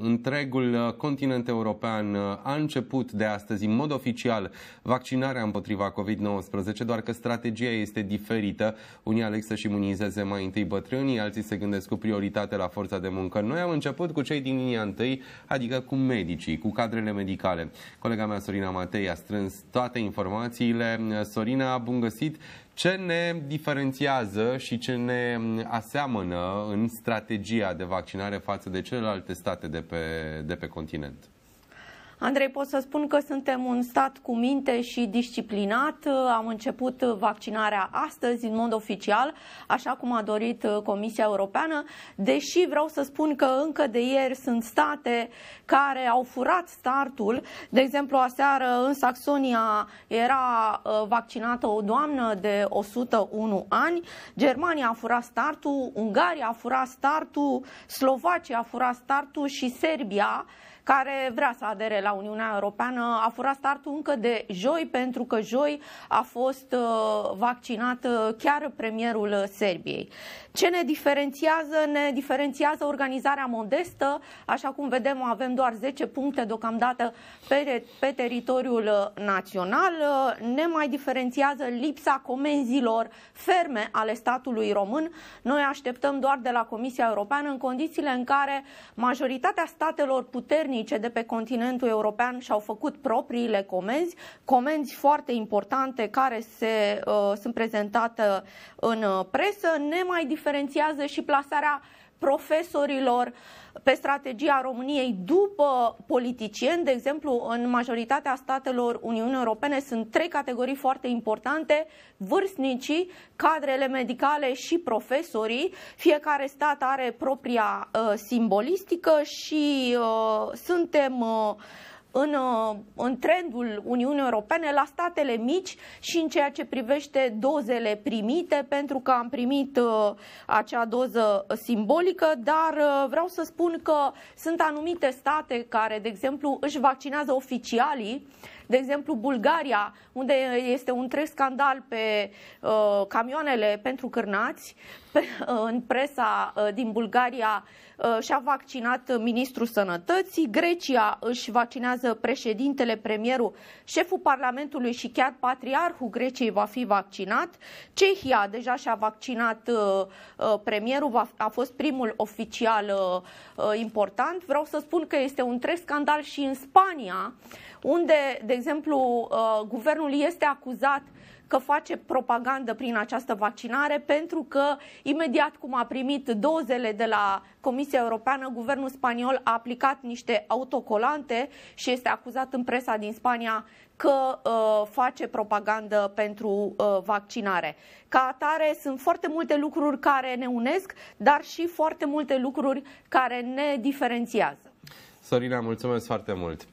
întregul uh, continent european uh, a început de astăzi în mod oficial vaccinarea împotriva COVID-19, doar că strategia este diferită. Unii aleg să-și imunizeze mai întâi bătrânii, alții se gândesc cu prioritate la forța de muncă. Noi am început cu cei din linia întâi, adică cu medicii, cu cadrele medicale. Colega mea Sorina Matei a strâns toate informațiile. Sorina, bun găsit! Ce ne diferențiază și ce ne aseamănă în strategia de vaccinare față de celelalte state de pe, de pe continent? Andrei, pot să spun că suntem un stat cu minte și disciplinat. Am început vaccinarea astăzi în mod oficial, așa cum a dorit Comisia Europeană, deși vreau să spun că încă de ieri sunt state care au furat startul. De exemplu, aseară în Saxonia era uh, vaccinată o doamnă de 101 ani, Germania a furat startul, Ungaria a furat startul, Slovacia a furat startul și Serbia care vrea să adere la Uniunea Europeană, a furat startul încă de joi, pentru că joi a fost uh, vaccinat uh, chiar premierul uh, Serbiei. Ce ne diferențiază? Ne diferențiază organizarea modestă, așa cum vedem avem doar 10 puncte deocamdată pe, pe teritoriul național, ne mai diferențiază lipsa comenzilor ferme ale statului român. Noi așteptăm doar de la Comisia Europeană în condițiile în care majoritatea statelor puternice britanice de pe continentul european și-au făcut propriile comenzi, comenzi foarte importante care se, uh, sunt prezentate în uh, presă, ne mai diferențiază și plasarea profesorilor pe strategia României după politicieni. De exemplu, în majoritatea statelor Uniunii Europene sunt trei categorii foarte importante, vârstnicii, cadrele medicale și profesorii. Fiecare stat are propria uh, simbolistică și uh, suntem uh, în, uh, în trendul Uniunii Europene la statele mici și în ceea ce privește dozele primite, pentru că am primit uh, acea doză simbolică, dar uh, vreau să spun că sunt anumite state care, de exemplu, își vaccinează oficialii de exemplu, Bulgaria, unde este un trec scandal pe uh, camioanele pentru cârnați, pe, uh, în presa uh, din Bulgaria uh, și-a vaccinat ministrul sănătății, Grecia își vaccinează urmează președintele, premierul, șeful Parlamentului și chiar patriarhul Greciei va fi vaccinat. Cehia deja și-a vaccinat uh, uh, premierul, a fost primul oficial uh, important. Vreau să spun că este un trec scandal și în Spania, unde, de exemplu, guvernul este acuzat că face propagandă prin această vaccinare pentru că imediat cum a primit dozele de la Comisia Europeană, guvernul spaniol a aplicat niște autocolante și este acuzat în presa din Spania că uh, face propagandă pentru uh, vaccinare. Ca atare, sunt foarte multe lucruri care ne unesc, dar și foarte multe lucruri care ne diferențiază. Sorina, mulțumesc foarte mult!